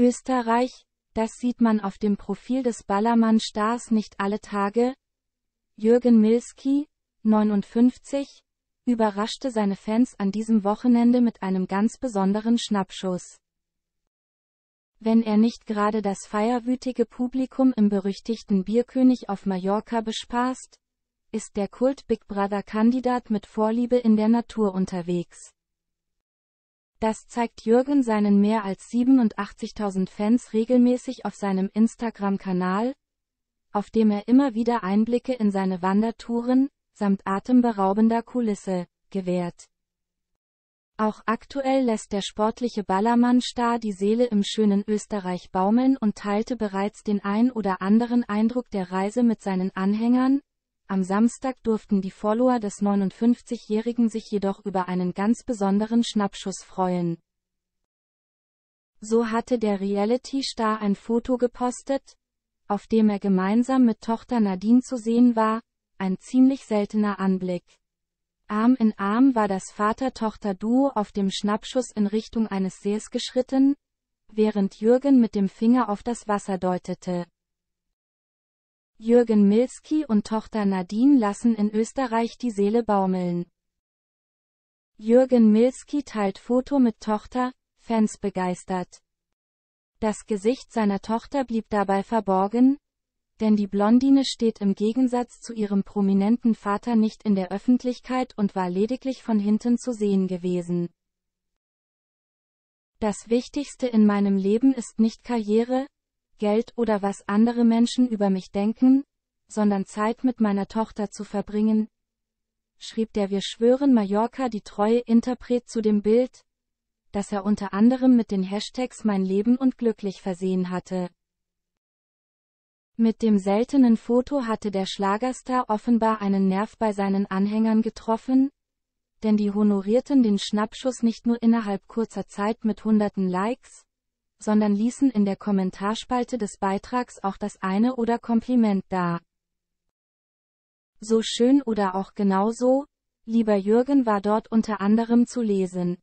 Österreich, das sieht man auf dem Profil des Ballermann-Stars nicht alle Tage. Jürgen Milski, 59, überraschte seine Fans an diesem Wochenende mit einem ganz besonderen Schnappschuss. Wenn er nicht gerade das feierwütige Publikum im berüchtigten Bierkönig auf Mallorca bespaßt, ist der Kult Big Brother-Kandidat mit Vorliebe in der Natur unterwegs. Das zeigt Jürgen seinen mehr als 87.000 Fans regelmäßig auf seinem Instagram-Kanal, auf dem er immer wieder Einblicke in seine Wandertouren, samt atemberaubender Kulisse, gewährt. Auch aktuell lässt der sportliche Ballermann-Star die Seele im schönen Österreich baumeln und teilte bereits den ein oder anderen Eindruck der Reise mit seinen Anhängern, am Samstag durften die Follower des 59-Jährigen sich jedoch über einen ganz besonderen Schnappschuss freuen. So hatte der Reality-Star ein Foto gepostet, auf dem er gemeinsam mit Tochter Nadine zu sehen war, ein ziemlich seltener Anblick. Arm in Arm war das Vater-Tochter-Duo auf dem Schnappschuss in Richtung eines Sees geschritten, während Jürgen mit dem Finger auf das Wasser deutete. Jürgen Milski und Tochter Nadine lassen in Österreich die Seele baumeln. Jürgen Milski teilt Foto mit Tochter, Fans begeistert. Das Gesicht seiner Tochter blieb dabei verborgen, denn die Blondine steht im Gegensatz zu ihrem prominenten Vater nicht in der Öffentlichkeit und war lediglich von hinten zu sehen gewesen. Das Wichtigste in meinem Leben ist nicht Karriere, Geld oder was andere Menschen über mich denken, sondern Zeit mit meiner Tochter zu verbringen, schrieb der Wir schwören Mallorca die treue Interpret zu dem Bild, das er unter anderem mit den Hashtags Mein Leben und Glücklich versehen hatte. Mit dem seltenen Foto hatte der Schlagerstar offenbar einen Nerv bei seinen Anhängern getroffen, denn die honorierten den Schnappschuss nicht nur innerhalb kurzer Zeit mit hunderten Likes, sondern ließen in der Kommentarspalte des Beitrags auch das eine oder Kompliment da. So schön oder auch genauso, lieber Jürgen war dort unter anderem zu lesen.